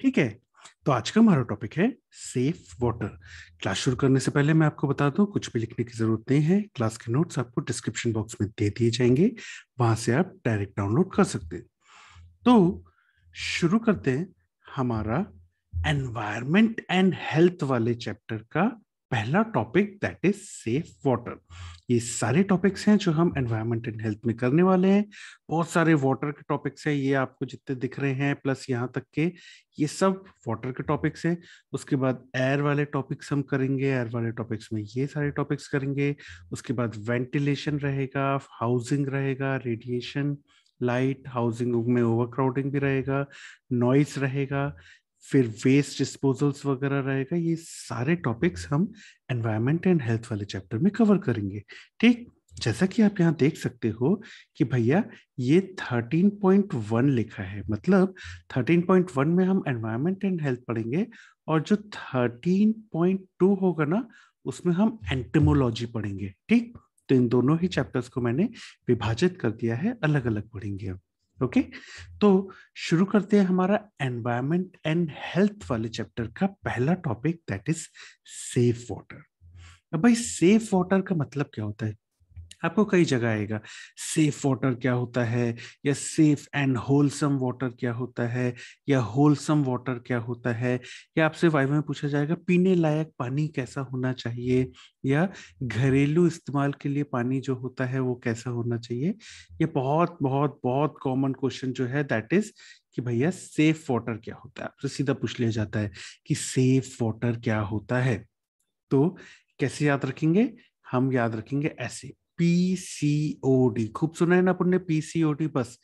ठीक है तो आज का हमारा टॉपिक है सेफ वाटर क्लास शुरू करने से पहले मैं आपको बता दूं कुछ भी लिखने की जरूरत नहीं है क्लास के नोट्स आपको डिस्क्रिप्शन बॉक्स में दे दिए जाएंगे वहां से आप डायरेक्ट डाउनलोड कर सकते हैं तो शुरू करते हैं हमारा एनवायरमेंट एंड हेल्थ वाले चैप्टर का पहला topic that is safe water ये सारे टॉपिक्स हैं जो हम एनवायरमेंट एंड हेल्थ में करने वाले हैं बहुत सारे वाटर के टॉपिक्स हैं ये आपको जितने दिख रहे हैं प्लस यहाँ तक के ये सब वाटर के टॉपिक्स हैं उसके बाद एयर वाले टॉपिक्स हम करेंगे एयर वाले टॉपिक्स में ये सारे टॉपिक्स करेंगे उसके बाद वेंटिलेशन रहेगा हाउसिंग रहेगा रेडिएशन लाइट हाउसिंग में ओवरक्राउडिंग भी रहेगा नॉइस रहेगा फिर वेस्ट डिस्पोजल्स वगैरह रहेगा ये सारे टॉपिक्स हम एनवायरमेंट एंड हेल्थ वाले चैप्टर में कवर करेंगे ठीक जैसा कि आप यहाँ देख सकते हो कि भैया ये 13.1 लिखा है मतलब 13.1 में हम एनवायरमेंट एंड हेल्थ पढ़ेंगे और जो 13.2 होगा ना उसमें हम एंटेमोलॉजी पढ़ेंगे ठीक तो इन दोनों ही चैप्टर्स को मैंने विभाजित कर दिया है अलग अलग पढ़ेंगे हम ओके तो शुरू करते हैं हमारा एनवायरमेंट एंड हेल्थ वाले चैप्टर का पहला topic that is safe water अब भाई सेफ वाटर का मतलब क्या होता है आपको कई जगह आएगा सेफ वाटर क्या होता है या सेफ एंड होलसम वाटर क्या होता है या होलसम वाटर क्या होता है या आपसे वाइव में पूछा जाएगा पीने लायक पानी कैसा होना चाहिए या घरेलू इस्तेमाल के लिए पानी जो होता है वो कैसा होना चाहिए ये बहुत बहुत बहुत कॉमन क्वेश्चन जो है दैट इज कि भैया सेफ वाटर क्या होता है आपसे सीधा पूछ लिया जाता है कि सेफ वाटर क्या होता है तो कैसे याद रखेंगे हम याद रखेंगे ऐसे पीसीओडी खूब सुना है ना अपन ने पीसीओडी बस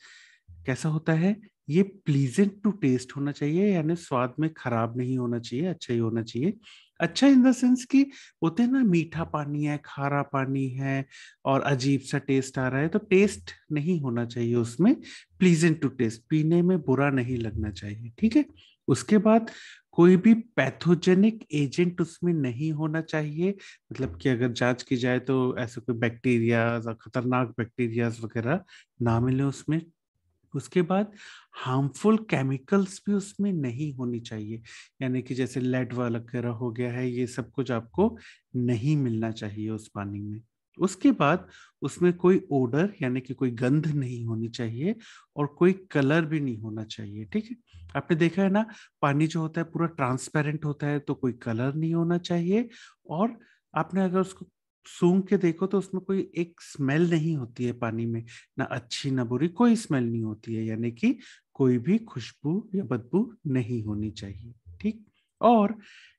कैसा होता है ये प्लीजेंट टू टेस्ट होना चाहिए यानी स्वाद में खराब नहीं होना चाहिए अच्छा ही होना चाहिए अच्छा इन द सेंस कि होते हैं ना मीठा पानी है खारा पानी है और अजीब सा टेस्ट आ रहा है तो टेस्ट नहीं होना चाहिए उसमें प्लीजेंट टू टेस्ट पीने में बुरा नहीं लगना चाहिए ठीक है उसके बाद कोई भी पैथोजेनिक एजेंट उसमें नहीं होना चाहिए मतलब कि अगर जांच की जाए तो ऐसे कोई बैक्टीरिया या खतरनाक बैक्टीरिया वगैरह ना मिले उसमें उसके बाद हार्मफुल केमिकल्स भी उसमें नहीं होनी चाहिए यानी कि जैसे लेड वगैरह हो गया है ये सब कुछ आपको नहीं मिलना चाहिए उस पानी में उसके बाद उसमें कोई ओडर यानी कि कोई गंध नहीं होनी चाहिए और कोई कलर भी नहीं होना चाहिए ठीक है आपने देखा है ना पानी जो होता है पूरा ट्रांसपेरेंट होता है तो कोई कलर नहीं होना चाहिए और आपने अगर उसको सूंघ के देखो तो उसमें कोई एक स्मेल नहीं होती है पानी में ना अच्छी ना बुरी कोई स्मेल नहीं होती है यानी कि कोई भी खुशबू या बदबू नहीं होनी चाहिए ठीक और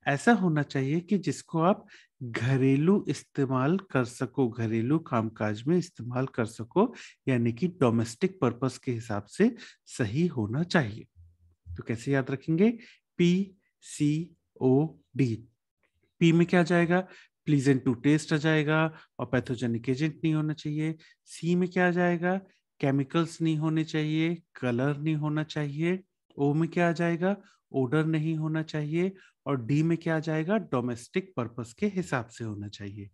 ऐसा होना चाहिए कि जिसको आप घरेलू इस्तेमाल कर सको घरेलू कामकाज में इस्तेमाल कर सको यानी कि डोमेस्टिक पर्पस के हिसाब से सही होना चाहिए तो कैसे याद रखेंगे पी सी ओ डी पी में क्या जाएगा प्लीजेंट टू टेस्ट आ जाएगा और पैथोजेनिक एजेंट नहीं होना चाहिए सी में क्या आ जाएगा केमिकल्स नहीं होने चाहिए कलर नहीं होना चाहिए ओ में क्या आ जाएगा ओडर नहीं होना चाहिए और डी में क्या आ जाएगा डोमेस्टिक पर्पस के हिसाब से होना चाहिए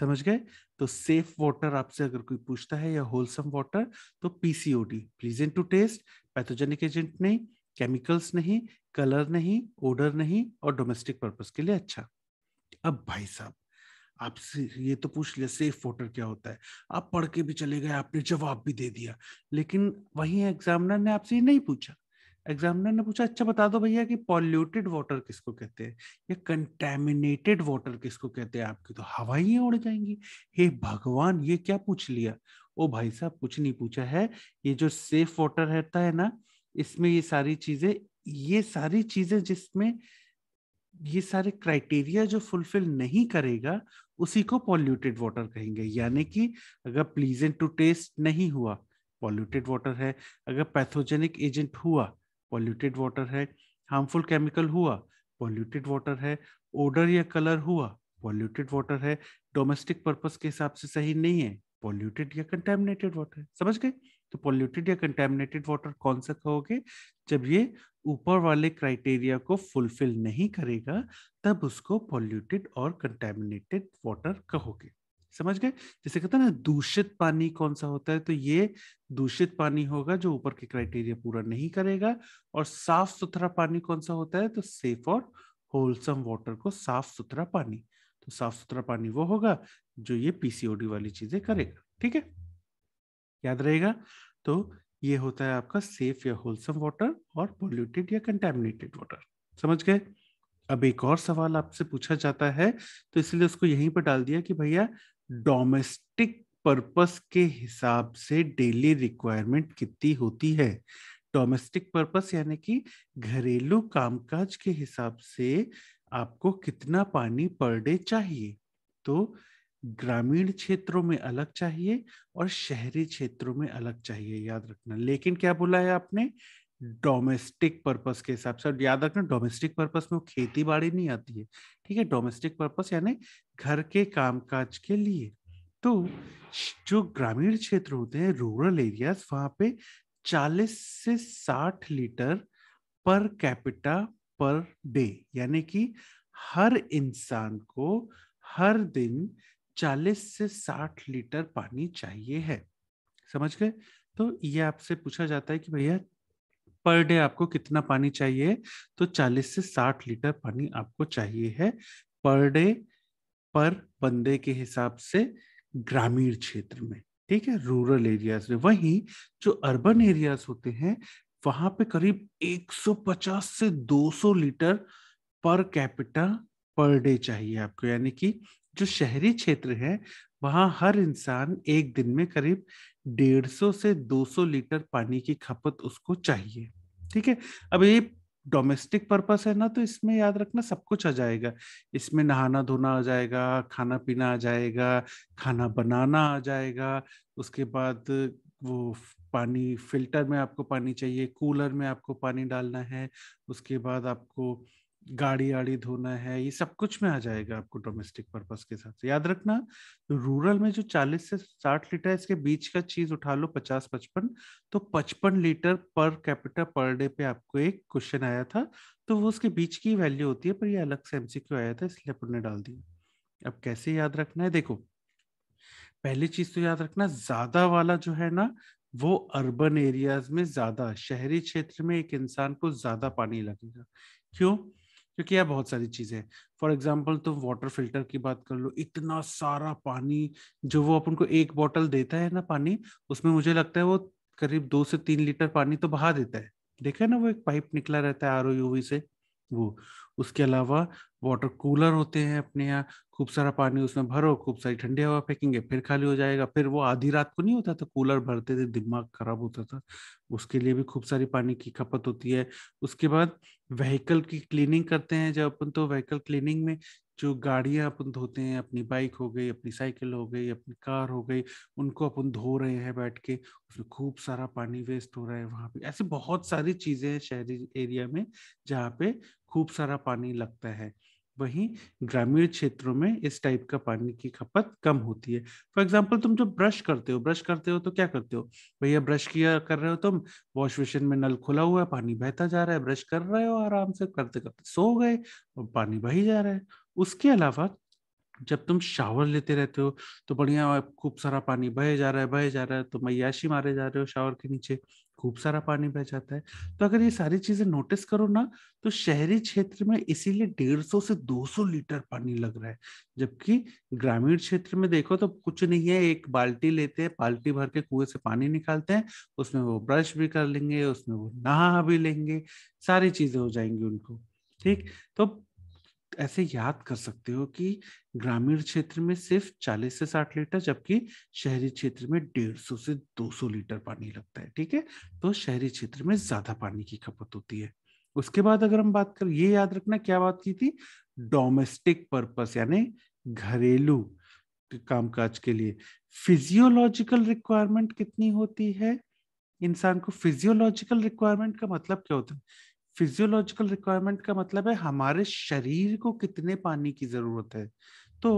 समझ गए तो सेफ वाटर आपसे अगर कोई पूछता है या होलसम वाटर तो PCOD pleasant to taste pathogenic agent नहीं केमिकल्स नहीं कलर नहीं ओडर नहीं और डोमेस्टिक पर्पस के लिए अच्छा अब भाई साहब आपसे ये तो पूछ लिया सेफ वोटर क्या होता है आप पढ़ के भी चले गए आपने जवाब भी दे दिया लेकिन वही एग्जामिनर ने आपसे नहीं पूछा एग्जामिनर ने पूछा अच्छा बता दो भैया कि पॉल्यूटेड वाटर किसको कहते हैं या कंटेमिनेटेड वाटर किसको कहते हैं आपकी तो ही उड़ जाएंगी हे भगवान ये क्या पूछ लिया ओ भाई साहब कुछ नहीं पूछा है ये जो सेफ वाटर रहता है ना इसमें ये सारी चीजें ये सारी चीजें जिसमें ये सारे क्राइटेरिया जो फुलफिल नहीं करेगा उसी को पॉल्यूटेड वाटर कहेंगे यानी कि अगर प्लीजेंट टू टेस्ट नहीं हुआ पॉल्यूटेड वाटर है अगर पैथोजेनिक एजेंट हुआ पॉल्यूटेड वाटर है हार्मफुल केमिकल हुआ पॉल्यूटेड वाटर है ओडर या कलर हुआ पॉल्यूटेड वाटर है डोमेस्टिक पर्पस के हिसाब से सही नहीं है पॉल्यूटेड या कंटेमिनेटेड वाटर समझ गए तो पॉल्यूटेड या कंटेमिनेटेड वाटर कौन सा कहोगे जब ये ऊपर वाले क्राइटेरिया को फुलफिल नहीं करेगा तब उसको पॉल्यूटेड और कंटेमिनेटेड वाटर कहोगे समझ गए जैसे कहते हैं ना दूषित पानी कौन सा होता है तो ये दूषित पानी होगा जो ऊपर के क्राइटेरिया पूरा नहीं करेगा और साफ सुथरा पानी कौन सा होता है तो सेफ और होलसम वाटर को साफ सुथरा पानी तो साफ सुथरा पानी वो होगा जो ये पीसीओडी वाली चीजें करेगा ठीक है याद रहेगा तो ये होता है आपका सेफ या होलसम वाटर और पोल्यूटेड या कंटेमिनेटेड वाटर समझ गए अब एक और सवाल आपसे पूछा जाता है तो इसलिए उसको यहीं पर डाल दिया कि भैया डोमेस्टिक पर्पस के हिसाब से डेली रिक्वायरमेंट कितनी होती है डोमेस्टिक पर्पस यानी कि घरेलू कामकाज के हिसाब से आपको कितना पानी पर डे चाहिए तो ग्रामीण क्षेत्रों में अलग चाहिए और शहरी क्षेत्रों में अलग चाहिए याद रखना लेकिन क्या बोला है आपने डोमेस्टिक पर्पस के हिसाब से याद रखना डोमेस्टिक पर्पस में वो खेती बाड़ी नहीं आती है ठीक है डोमेस्टिक पर्पस यानी घर के कामकाज के लिए तो जो ग्रामीण क्षेत्र होते हैं रूरल एरियाज वहां पे 40 से 60 litre per capita per day यानी कि हर इंसान को हर दिन 40 से 60 लीटर पानी चाहिए है समझ गए तो ये आपसे पूछा जाता है कि भैया पर डे आपको कितना पानी चाहिए तो 40 से 60 लीटर पानी आपको चाहिए है पर डे पर बंदे के हिसाब से ग्रामीण क्षेत्र में ठीक है रूरल एरियाज में वहीं जो अर्बन एरियाज होते हैं वहां पे करीब 150 से 200 litre per capita per day चाहिए आपको यानी कि जो शहरी क्षेत्र है वहां हर इंसान एक दिन में करीब 150 से 200 लीटर पानी की खपत उसको चाहिए ठीक है अब ये डोमेस्टिक पर्पस है ना तो इसमें याद रखना सब कुछ आ जाएगा इसमें नहाना धोना आ जाएगा खाना पीना आ जाएगा खाना बनाना आ जाएगा उसके बाद वो पानी फिल्टर में आपको पानी चाहिए कूलर में आपको पानी डालना है उसके बाद आपको गाड़ी आड़ी धोना है ये सब कुछ में आ जाएगा आपको डोमेस्टिक पर्पज के हिसाब से याद रखना रूरल में जो 40 से 60 लीटर इसके बीच का चीज उठा लो 50 55 तो 55 litre per capita per day पे आपको एक क्वेश्चन आया था तो वो उसके बीच की वैल्यू होती है पर ये अलग से एमसीक्यू आया था इसलिए अपन ने डाल दिया अब कैसे याद रखना है देखो पहली चीज तो याद रखना ज्यादा वाला जो है ना वो अर्बन एरियाज में ज्यादा शहरी क्षेत्र में एक इंसान को ज्यादा पानी लगेगा क्यों क्योंकि यह बहुत सारी चीज़ें फॉर एग्जाम्पल तुम वाटर फिल्टर की बात कर लो इतना सारा पानी जो वो अपन को एक बॉटल देता है ना पानी उसमें मुझे लगता है वो करीब दो से तीन लीटर पानी तो बहा देता है देखा है ना वो एक पाइप निकला रहता है आर ओ यूवी से वो उसके अलावा वाटर कूलर होते हैं अपने यहाँ खूब सारा पानी उसमें भरो खूब सारी ठंडी हवा फेंकेंगे फिर खाली हो जाएगा फिर वो आधी रात को नहीं होता था कूलर भरते थे दिमाग खराब होता था उसके लिए भी खूब सारी पानी की खपत होती है उसके बाद व्हीकल की क्लीनिंग करते हैं जब अपन तो व्हीकल क्लीनिंग में जो गाड़ियां अपन धोते हैं अपनी बाइक हो गई अपनी साइकिल हो गई अपनी कार हो गई उनको अपन धो रहे हैं बैठ के उसमें खूब सारा पानी वेस्ट हो रहा है वहां पे ऐसी बहुत सारी चीजें हैं शहरी एरिया में जहाँ पे खूब सारा पानी लगता है वहीं ग्रामीण क्षेत्रों में इस टाइप का पानी की खपत कम होती है फॉर एग्जाम्पल तुम जब ब्रश करते हो ब्रश करते हो तो क्या करते हो भैया ब्रश किया कर रहे हो तुम वॉश मशीन में नल खुला हुआ है पानी बहता जा रहा है ब्रश कर रहे हो आराम से करते करते सो गए और पानी बही जा रहा है उसके अलावा जब तुम शावर लेते रहते हो तो बढ़िया खूब सारा पानी बहे जा रहा है बहे जा रहा है तो मैयाशी मारे जा रहे हो शावर के नीचे खूब सारा पानी बह जाता है तो अगर ये सारी चीजें नोटिस करो ना तो शहरी क्षेत्र में इसीलिए डेढ़ सौ से दो सौ लीटर पानी लग रहा है जबकि ग्रामीण क्षेत्र में देखो तो कुछ नहीं है एक बाल्टी लेते हैं बाल्टी भर के कुएं से पानी निकालते हैं उसमें वो ब्रश भी कर लेंगे उसमें वो नहा भी लेंगे सारी चीजें हो जाएंगी उनको ठीक तो ऐसे याद कर सकते हो कि ग्रामीण क्षेत्र में सिर्फ 40 से 60 लीटर जबकि शहरी क्षेत्र में 150 से 200 लीटर पानी लगता है ठीक है तो शहरी क्षेत्र में ज्यादा पानी की खपत होती है उसके बाद अगर हम बात कर ये याद रखना क्या बात की थी डोमेस्टिक पर्पस यानी घरेलू कामकाज के लिए फिजियोलॉजिकल रिक्वायरमेंट कितनी होती है इंसान को फिजियोलॉजिकल रिक्वायरमेंट का मतलब क्या होता है फिजियोलॉजिकल रिक्वायरमेंट का मतलब है हमारे शरीर को कितने पानी की जरूरत है तो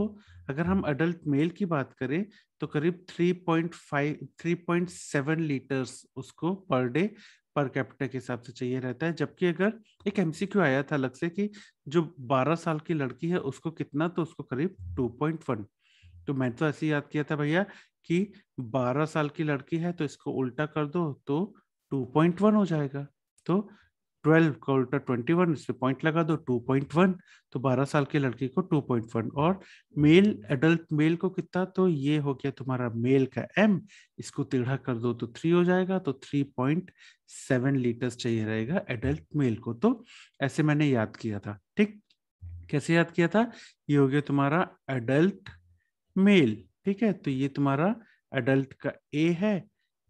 अगर हम अडल्ट मेल की बात करें तो करीब 3.5 3.7 लीटर्स उसको पर डे पर कैपिटा के हिसाब से चाहिए रहता है जबकि अगर एक एमसीक्यू आया था अलग से कि जो 12 साल की लड़की है उसको कितना तो उसको करीब 2.1 तो मैंने तो ऐसे याद किया था भैया कि 12 साल की लड़की है तो इसको उल्टा कर दो तो 2.1 हो जाएगा तो ट्वेल्व का उल्टा ट्वेंटी वन इससे पॉइंट लगा दो टू पॉइंट वन तो बारह साल की लड़की को टू पॉइंट वन और मेल एडल्ट मेल को कितना तो ये हो गया तुम्हारा मेल का एम इसको टेढ़ा कर दो तो थ्री हो जाएगा तो थ्री पॉइंट सेवन लीटर्स चाहिए रहेगा एडल्ट मेल को तो ऐसे मैंने याद किया था ठीक कैसे याद किया था ये हो गया तुम्हारा एडल्ट मेल ठीक है तो ये तुम्हारा एडल्ट का ए है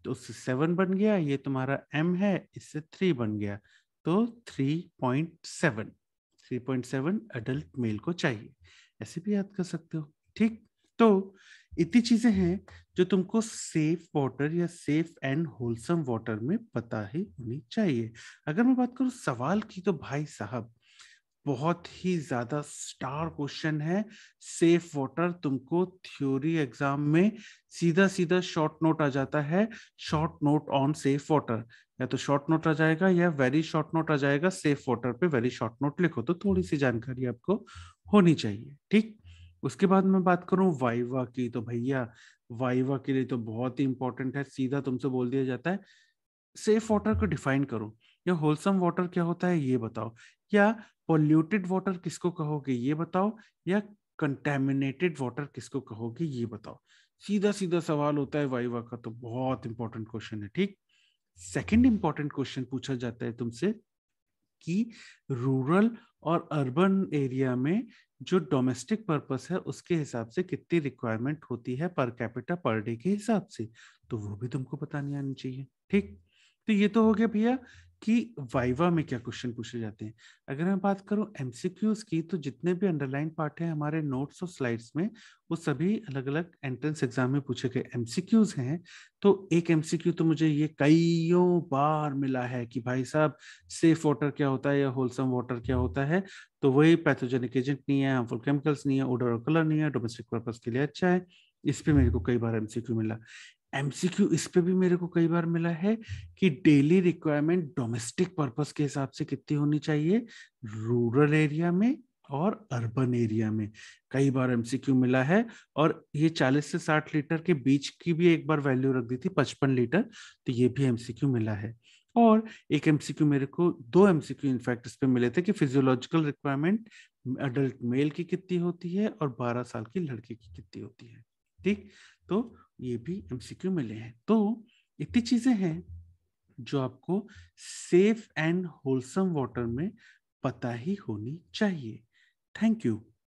तो उससे सेवन बन गया ये तुम्हारा एम है इससे थ्री बन गया तो 3.7 3.7 अडल्ट मेल को चाहिए ऐसे भी याद कर सकते हो ठीक तो इतनी चीजें हैं जो तुमको सेफ वाटर या सेफ एंड होलसम वाटर में पता ही होनी चाहिए अगर मैं बात करूं सवाल की तो भाई साहब बहुत ही ज्यादा स्टार क्वेश्चन है सेफ वाटर तुमको थ्योरी एग्जाम में सीधा सीधा शॉर्ट नोट आ जाता है short note on safe water या तो शॉर्ट नोट आ जाएगा या वेरी शॉर्ट नोट आ जाएगा सेफ वाटर पे वेरी शॉर्ट नोट लिखो तो थोड़ी सी जानकारी आपको होनी चाहिए ठीक उसके बाद मैं बात करूं वाइवा की तो भैया वाइवा के लिए तो बहुत ही इंपॉर्टेंट है सीधा तुमसे बोल दिया जाता है सेफ वाटर को डिफाइन करो या होलसम वाटर क्या होता है ये बताओ या पोल्यूटेड वाटर किसको कहोगे ये बताओ या कंटेमिनेटेड वाटर किसको कहोगे ये बताओ सीधा सीधा सवाल होता है वाइवा का तो बहुत इंपॉर्टेंट क्वेश्चन है ठीक सेकंड इंपॉर्टेंट क्वेश्चन पूछा जाता है तुमसे कि रूरल और अर्बन एरिया में जो डोमेस्टिक पर्पस है उसके हिसाब से कितनी रिक्वायरमेंट होती है पर कैपिटा पर डे के हिसाब से तो वो भी तुमको बतानी आनी चाहिए ठीक तो ये तो हो गया भैया कि वाइवा में क्या क्वेश्चन पूछे जाते हैं अगर मैं बात करूं एमसीक्यूज की तो जितने भी अंडरलाइन पार्ट है हमारे नोट्स और स्लाइड्स में वो सभी अलग अलग एंट्रेंस एग्जाम में पूछे गए एमसीक्यूज हैं तो एक एमसीक्यू तो मुझे ये कईयों बार मिला है कि भाई साहब सेफ वाटर क्या होता है या होलसम वाटर क्या होता है तो वही पैथोजेनिक एजेंट नहीं है हार्मफुल केमिकल्स नहीं है ओडर और कलर नहीं है डोमेस्टिक पर्पज के लिए अच्छा है इस पे मेरे को कई बार एमसीक्यू मिला एमसीक्यू इस पे भी मेरे को कई बार मिला है कि डेली रिक्वायरमेंट डोमेस्टिक पर्पस के हिसाब से कितनी होनी चाहिए रूरल एरिया में और अर्बन एरिया में कई बार एमसीक्यू मिला है और ये 40 से 60 लीटर के बीच की भी एक बार वैल्यू रख दी थी 55 लीटर तो ये भी एमसीक्यू मिला है और एक एमसीक्यू मेरे को दो एमसीक्यू इनफैक्ट इस पे मिले थे कि फिजियोलॉजिकल रिक्वायरमेंट अडल्ट मेल की कितनी होती है और 12 साल की लड़के की कितनी होती है ठीक तो ये भी एमसीक्यू मिले हैं तो इतनी तो चीजें हैं जो आपको सेफ एंड होलसम वाटर में पता ही होनी चाहिए थैंक यू